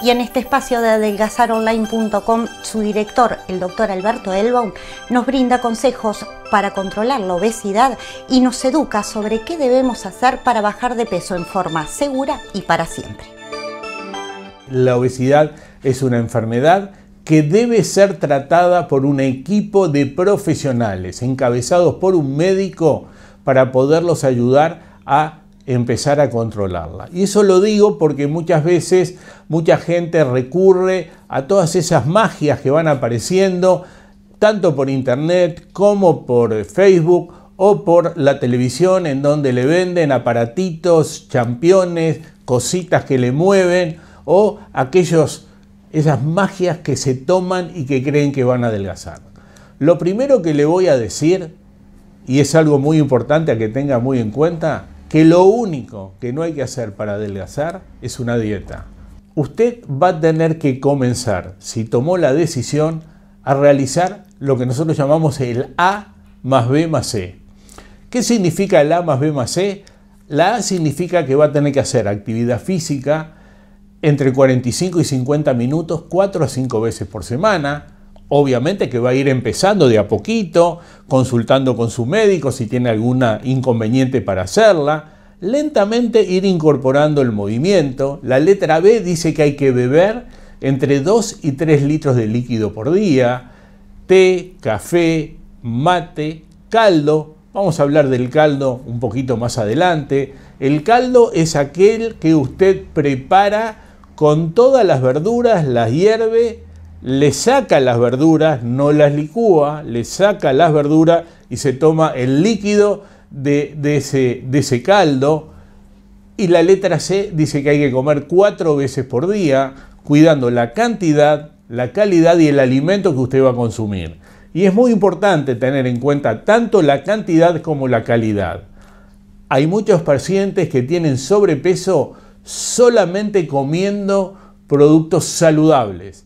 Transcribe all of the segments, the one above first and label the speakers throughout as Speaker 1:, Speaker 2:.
Speaker 1: Y en este espacio de adelgazaronline.com, su director, el doctor Alberto Elbaum, nos brinda consejos para controlar la obesidad y nos educa sobre qué debemos hacer para bajar de peso en forma segura y para siempre.
Speaker 2: La obesidad es una enfermedad que debe ser tratada por un equipo de profesionales encabezados por un médico para poderlos ayudar a empezar a controlarla. Y eso lo digo porque muchas veces mucha gente recurre a todas esas magias que van apareciendo, tanto por internet como por Facebook o por la televisión en donde le venden aparatitos, championes, cositas que le mueven o aquellos esas magias que se toman y que creen que van a adelgazar. Lo primero que le voy a decir y es algo muy importante a que tenga muy en cuenta que lo único que no hay que hacer para adelgazar es una dieta. Usted va a tener que comenzar, si tomó la decisión, a realizar lo que nosotros llamamos el A más B más C. ¿Qué significa el A más B más C? La A significa que va a tener que hacer actividad física entre 45 y 50 minutos 4 a 5 veces por semana Obviamente que va a ir empezando de a poquito, consultando con su médico si tiene alguna inconveniente para hacerla, lentamente ir incorporando el movimiento. La letra B dice que hay que beber entre 2 y 3 litros de líquido por día, té, café, mate, caldo. Vamos a hablar del caldo un poquito más adelante. El caldo es aquel que usted prepara con todas las verduras, las hierve le saca las verduras, no las licúa, le saca las verduras y se toma el líquido de, ese caldo. Y la letra C dice que hay que comer cuatro veces por día, cuidando la cantidad, la calidad y el alimento que usted va a consumir. Y es muy importante tener en cuenta tanto la cantidad como la calidad. Hay muchos pacientes que tienen sobrepeso solamente comiendo productos saludables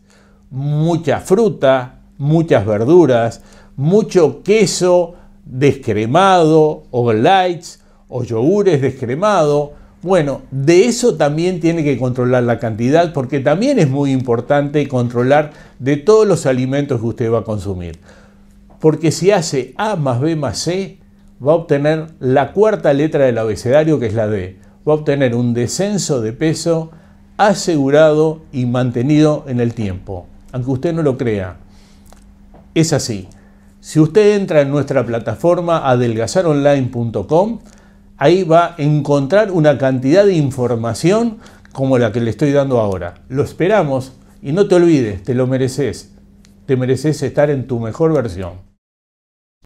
Speaker 2: mucha fruta, muchas verduras, mucho queso descremado o lights o yogures descremado. Bueno, de eso también tiene que controlar la cantidad porque también es muy importante controlar de todos los alimentos que usted va a consumir. Porque si hace A más B más C, va a obtener la cuarta letra del abecedario que es la D. Va a obtener un descenso de peso asegurado y mantenido en el tiempo aunque usted no lo crea. Es así. Si usted entra en nuestra plataforma adelgazaronline.com, ahí va a encontrar una cantidad de información como la que le estoy dando ahora. Lo esperamos y no te olvides, te lo mereces. Te mereces estar en tu mejor versión.